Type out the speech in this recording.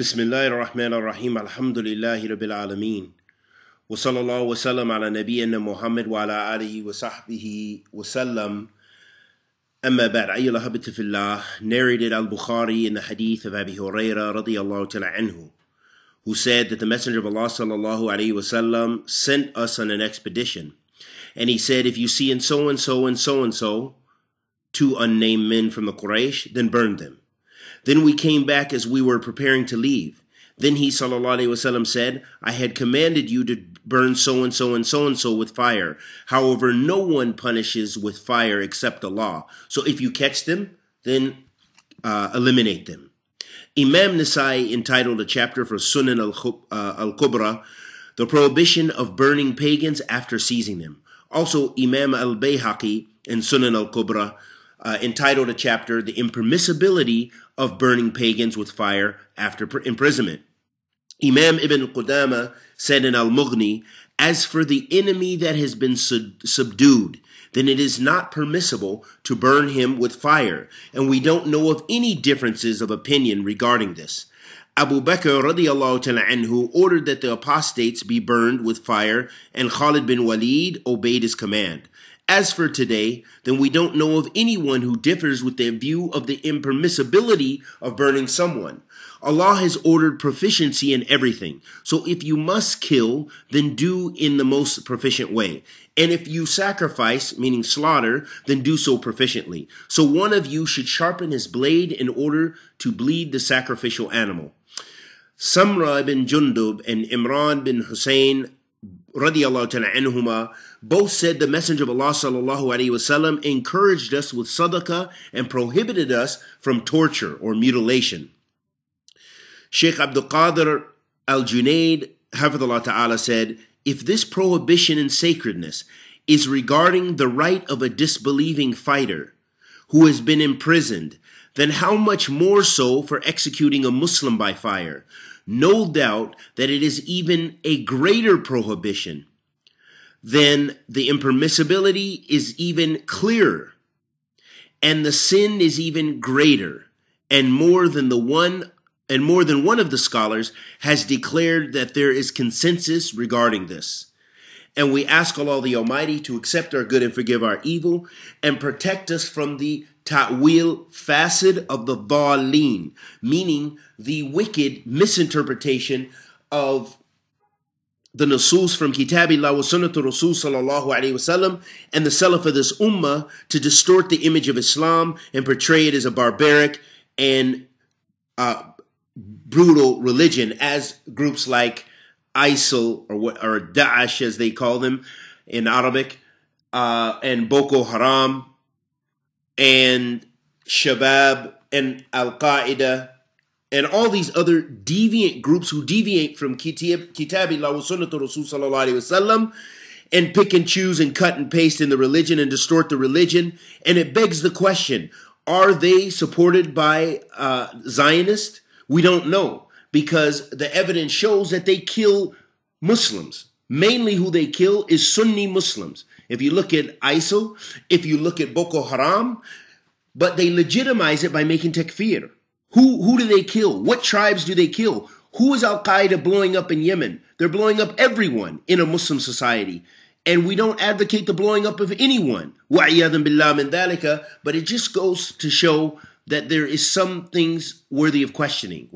بسم الله الرحمن الرحيم الحمد لله رب العالمين وصلى الله وسلم على نبينا محمد وعلى آله وصحبه وسلم أما بعد أي لهبة في الله narrated al-Bukhari in the hadith of Abi Huraira radiallahu ta'ala عنه who said that the messenger of Allah sallallahu alayhi وسلم sent us on an expedition and he said if you see in so and so and so and so two unnamed men from the Quraysh then burn them Then we came back as we were preparing to leave. Then he Wasallam, said, I had commanded you to burn so and so and so and so with fire. However, no one punishes with fire except Allah. So if you catch them, then uh, eliminate them. Imam Nasai entitled a chapter for Sunan al uh, Kubra, The Prohibition of Burning Pagans After Seizing Them. Also, Imam al Bayhaqi in Sunan al Kubra uh, entitled a chapter The Impermissibility of Burning Pagans with Fire After pr- Imprisonment. Imam ibn Qudama said in Al Mughni, As for the enemy that has been sub- subdued, then it is not permissible to burn him with fire, and we don't know of any differences of opinion regarding this. Abu Bakr radiallahu ta'ala anhu ordered that the apostates be burned with fire, and Khalid bin Walid obeyed his command. As for today, then we don't know of anyone who differs with their view of the impermissibility of burning someone. Allah has ordered proficiency in everything. So if you must kill, then do in the most proficient way. And if you sacrifice, meaning slaughter, then do so proficiently. So one of you should sharpen his blade in order to bleed the sacrificial animal. Samra bin Jundub and Imran bin Hussein radiallahu anhuma, both said the Messenger of Allah sallallahu alayhi wasallam encouraged us with sadaqah and prohibited us from torture or mutilation. Sheikh Abdul Qadir al-Junaid, hafidhullah ta'ala, said, if this prohibition in sacredness is regarding the right of a disbelieving fighter who has been imprisoned, then how much more so for executing a Muslim by fire, no doubt that it is even a greater prohibition. Then the impermissibility is even clearer, and the sin is even greater, and more than the one and more than one of the scholars has declared that there is consensus regarding this. And we ask Allah the Almighty to accept our good and forgive our evil and protect us from the ta'wil facet of the dhaleen, meaning the wicked misinterpretation of the Nasus from Kitabillah wa Sunnatul Rasul sallallahu alayhi wasallam and the Salaf of this Ummah to distort the image of Islam and portray it as a barbaric and uh, brutal religion, as groups like ISIL or what or Daesh as they call them in Arabic, uh, and Boko Haram, and Shabab, and Al Qaeda, and all these other deviant groups who deviate from Kitab Kitabillah wa Sunnah Rasul Sallallahu Alaihi Wasallam and pick and choose and cut and paste in the religion and distort the religion. And it begs the question are they supported by uh, Zionists? We don't know because the evidence shows that they kill Muslims. Mainly who they kill is Sunni Muslims. If you look at ISIL, if you look at Boko Haram, but they legitimize it by making takfir. Who, who do they kill? What tribes do they kill? Who is Al Qaeda blowing up in Yemen? They're blowing up everyone in a Muslim society. And we don't advocate the blowing up of anyone. وَعِيَذًا بِاللَّهِ مِنْ But it just goes to show that there is some things worthy of questioning.